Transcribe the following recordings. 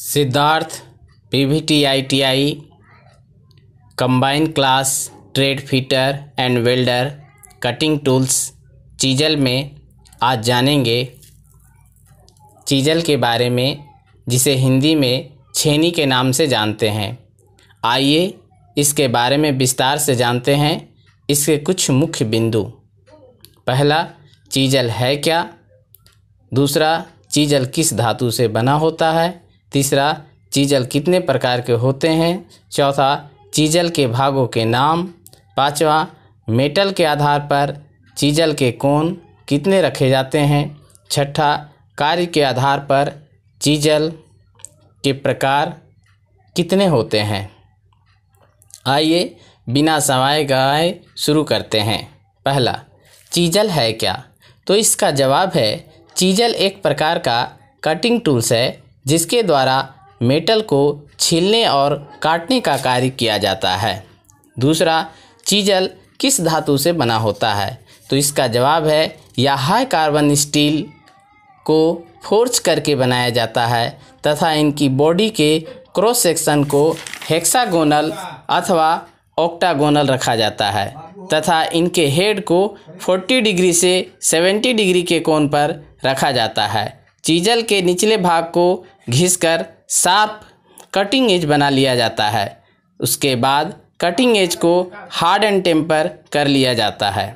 Siddharth P V T I T I combine class trade fitter and welder cutting tools chisel में आज जानेंगे chisel के बारे में जिसे हिंदी में छेनी के नाम से जानते हैं आइए इसके बारे में विस्तार से जानते हैं इसके कुछ मुख्य बिंदु पहला चीजल है क्या दूसरा चीजल किस धातु से बना होता है तीसरा चीजल कितने प्रकार के होते हैं चौथा चीजल के भागों के नाम पाँचवा मेटल के आधार पर चीजल के कोण कितने रखे जाते हैं छठा कार्य के आधार पर चीजल के प्रकार कितने होते हैं आइए बिना समय गए शुरू करते हैं पहला चीजल है क्या तो इसका जवाब है चीजल एक प्रकार का कटिंग टूल्स है जिसके द्वारा मेटल को छीलने और काटने का कार्य किया जाता है दूसरा चीजल किस धातु से बना होता है तो इसका जवाब है यह हाई कार्बन स्टील को फोर्च करके बनाया जाता है तथा इनकी बॉडी के क्रॉस सेक्शन को हेक्सागोनल अथवा ऑक्टागोनल रखा जाता है तथा इनके हेड को 40 डिग्री से 70 डिग्री के कोण पर रखा जाता है चीजल के निचले भाग को घिसकर साफ कटिंग एज बना लिया जाता है उसके बाद कटिंग एज को हार्ड एंड टेम्पर कर लिया जाता है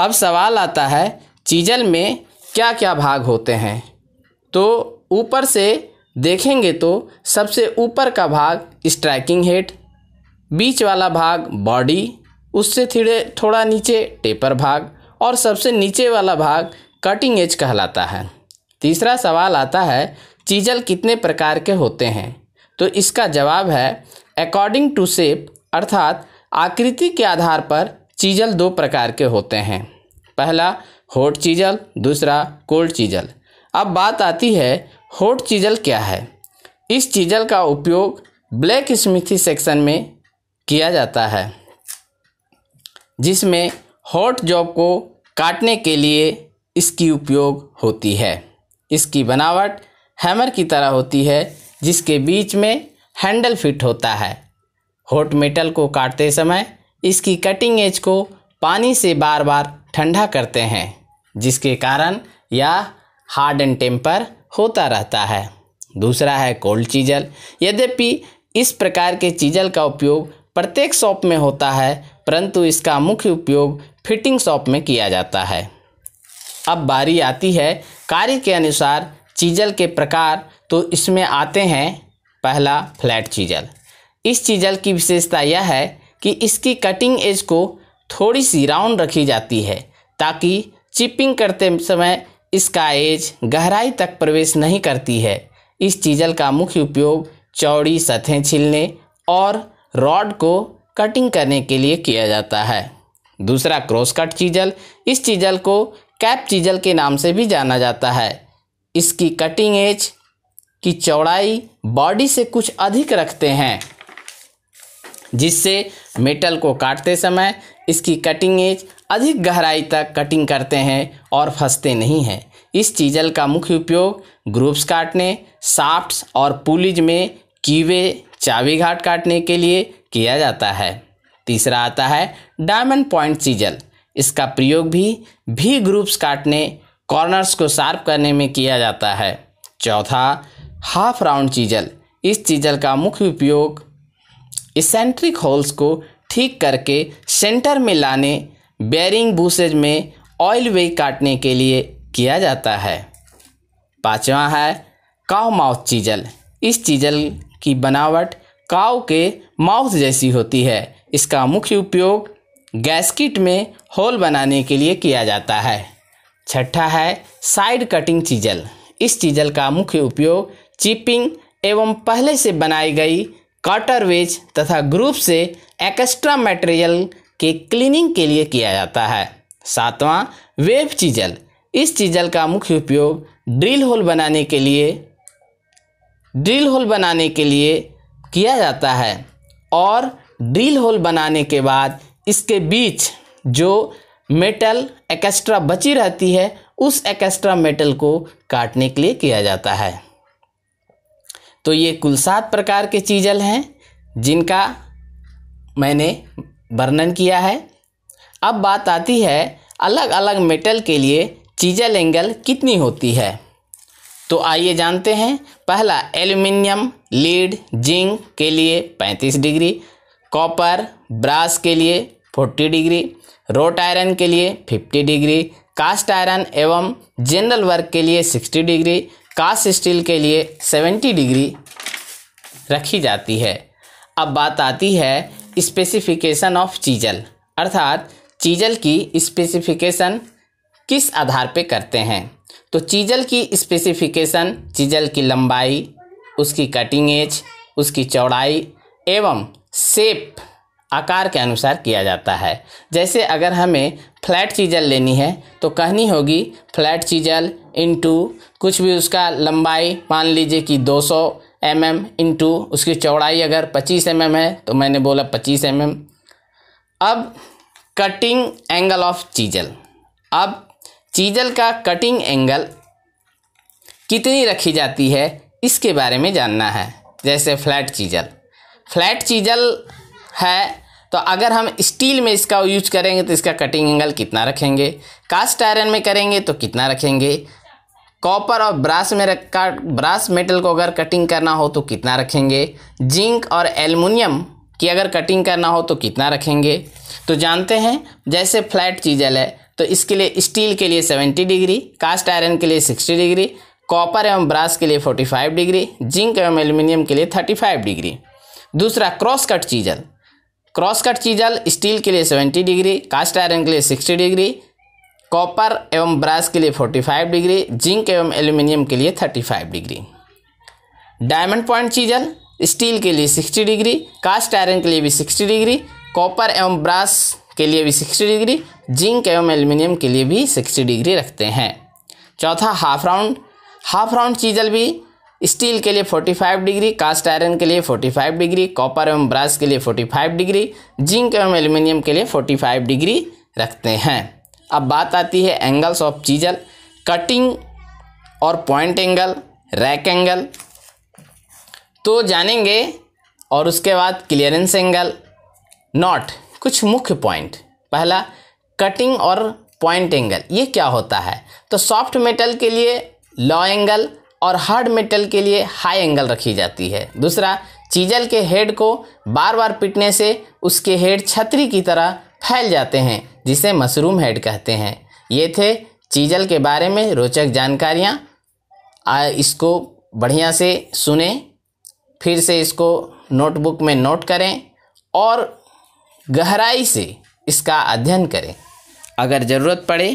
अब सवाल आता है चीजल में क्या क्या भाग होते हैं तो ऊपर से देखेंगे तो सबसे ऊपर का भाग स्ट्राइकिंग हेड बीच वाला भाग बॉडी उससे थोड़े थोड़ा नीचे टेपर भाग और सबसे नीचे वाला भाग कटिंग एज कहलाता है तीसरा सवाल आता है चीजल कितने प्रकार के होते हैं तो इसका जवाब है अकॉर्डिंग टू सेप अर्थात आकृति के आधार पर चीजल दो प्रकार के होते हैं पहला होट चीजल दूसरा कोल्ड चीजल अब बात आती है होट चीजल क्या है इस चीजल का उपयोग ब्लैक स्मिथी सेक्शन में किया जाता है जिसमें हॉट जॉब को काटने के लिए इसकी उपयोग होती है इसकी बनावट हैमर की तरह होती है जिसके बीच में हैंडल फिट होता है हॉट मेटल को काटते समय इसकी कटिंग एज को पानी से बार बार ठंडा करते हैं जिसके कारण यह हार्ड एंड टेम्पर होता रहता है दूसरा है कोल्ड चीजल यद्यपि इस प्रकार के चीजल का उपयोग प्रत्येक शॉप में होता है परंतु इसका मुख्य उपयोग फिटिंग शॉप में किया जाता है अब बारी आती है कार्य के अनुसार चीजल के प्रकार तो इसमें आते हैं पहला फ्लैट चीजल इस चीजल की विशेषता यह है कि इसकी कटिंग एज को थोड़ी सी राउंड रखी जाती है ताकि चिपिंग करते समय इसका एज गहराई तक प्रवेश नहीं करती है इस चीजल का मुख्य उपयोग चौड़ी सतहें छीलने और रॉड को कटिंग करने के लिए किया जाता है दूसरा क्रॉस कट चीजल इस चीजल को कैप चीजल के नाम से भी जाना जाता है इसकी कटिंग एज की चौड़ाई बॉडी से कुछ अधिक रखते हैं जिससे मेटल को काटते समय इसकी कटिंग एज अधिक गहराई तक कटिंग करते हैं और फंसते नहीं हैं इस चीजल का मुख्य उपयोग ग्रुप्स काटने साफ्ट्स और पुलिज में कीवे चाबी घाट काटने के लिए किया जाता है तीसरा आता है डायमंड पॉइंट चीजल इसका प्रयोग भी भी ग्रुप्स काटने कॉर्नर्स को शार्प करने में किया जाता है चौथा हाफ राउंड चीजल इस चीजल का मुख्य उपयोग इसेंट्रिक होल्स को ठीक करके सेंटर में लाने बेरिंग बूसेज में ऑयल वे काटने के लिए किया जाता है पांचवा है काव माउथ चीजल इस चीजल की बनावट काव के माउथ जैसी होती है इसका मुख्य उपयोग गैस्किट में होल बनाने के लिए किया जाता है छठा है साइड कटिंग चीजल इस चीजल का मुख्य उपयोग चिपिंग एवं पहले से बनाई गई कॉटरवेज तथा ग्रुप से एक्स्ट्रा मटेरियल के क्लीनिंग के लिए किया जाता है सातवां वेब चीजल इस चीजल का मुख्य उपयोग ड्रिल होल बनाने के लिए ड्रिल होल बनाने के लिए किया जाता है और ड्रिल होल बनाने के बाद इसके बीच जो मेटल एक्स्ट्रा बची रहती है उस एक्स्ट्रा मेटल को काटने के लिए किया जाता है तो ये कुल सात प्रकार के चीजल हैं जिनका मैंने वर्णन किया है अब बात आती है अलग अलग मेटल के लिए चीजल एंगल कितनी होती है तो आइए जानते हैं पहला एल्युमिनियम लीड जिंक के लिए 35 डिग्री कॉपर ब्रास के लिए 40 डिग्री रोट आयरन के लिए 50 डिग्री कास्ट आयरन एवं जनरल वर्क के लिए 60 डिग्री कास्ट स्टील के लिए 70 डिग्री रखी जाती है अब बात आती है स्पेसिफिकेशन ऑफ चीजल अर्थात चीजल की स्पेसिफिकेशन किस आधार पर करते हैं तो चीजल की स्पेसिफिकेशन चीजल की लंबाई उसकी कटिंग एज उसकी चौड़ाई एवं सेप आकार के अनुसार किया जाता है जैसे अगर हमें फ्लैट चीजल लेनी है तो कहनी होगी फ्लैट चीजल इंटू कुछ भी उसका लंबाई मान लीजिए कि 200 सौ एम एम इंटू उसकी चौड़ाई अगर 25 एम mm है तो मैंने बोला 25 एम mm. अब कटिंग एंगल ऑफ चीजल अब चीजल का कटिंग एंगल कितनी रखी जाती है इसके बारे में जानना है जैसे फ्लैट चीजल फ्लैट चीजल है तो अगर हम स्टील में इसका यूज करेंगे तो इसका कटिंग एंगल कितना रखेंगे कास्ट आयरन में करेंगे तो कितना रखेंगे कॉपर और ब्रास में रखा ब्रास मेटल को अगर कटिंग करना हो तो कितना रखेंगे जिंक और एलमिनियम की अगर कटिंग करना हो तो कितना रखेंगे तो जानते हैं जैसे फ्लैट चीजल है तो इसके लिए स्टील के लिए 70 डिग्री कास्ट आयरन के लिए 60 डिग्री कॉपर एवं ब्रास के लिए 45 डिग्री जिंक एवं एलुमिनियम के लिए 35 डिग्री दूसरा cross cut chisel cross cut chisel steel के लिए सेवेंटी डिग्री कास्ट आयरन के लिए सिक्सटी डिग्री कॉपर एवं ब्रास के लिए फोर्टी फाइव डिग्री जिंक एवं एल्यूमिनियम के लिए thirty five degree diamond point chisel steel के लिए सिक्सटी डिग्री कास्ट आयरन के लिए भी सिक्सटी डिग्री कॉपर एवं ब्रास के लिए भी सिक्सटी डिग्री जिंक एवं एल्यूमिनियम के लिए भी सिक्सटी डिग्री रखते हैं चौथा half round half round chisel भी स्टील के लिए 45 डिग्री कास्ट आयरन के लिए 45 डिग्री कॉपर एवं ब्रास के लिए 45 डिग्री जिंक एवं एल्युमिनियम के लिए 45 डिग्री रखते हैं अब बात आती है एंगल्स ऑफ चीजल कटिंग और पॉइंट एंगल रैक एंगल तो जानेंगे और उसके बाद क्लियरेंस एंगल नॉट कुछ मुख्य पॉइंट पहला कटिंग और पॉइंट एंगल ये क्या होता है तो सॉफ्ट मेटल के लिए लॉ एंगल और हार्ड मेटल के लिए हाई एंगल रखी जाती है दूसरा चीजल के हेड को बार बार पिटने से उसके हेड छतरी की तरह फैल जाते हैं जिसे मशरूम हेड कहते हैं ये थे चीजल के बारे में रोचक जानकारियाँ इसको बढ़िया से सुने फिर से इसको नोटबुक में नोट करें और गहराई से इसका अध्ययन करें अगर ज़रूरत पड़े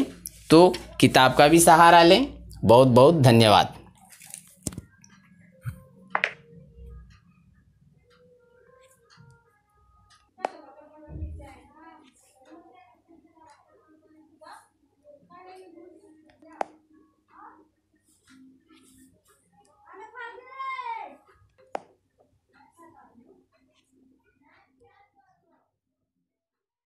तो किताब का भी सहारा लें बहुत बहुत धन्यवाद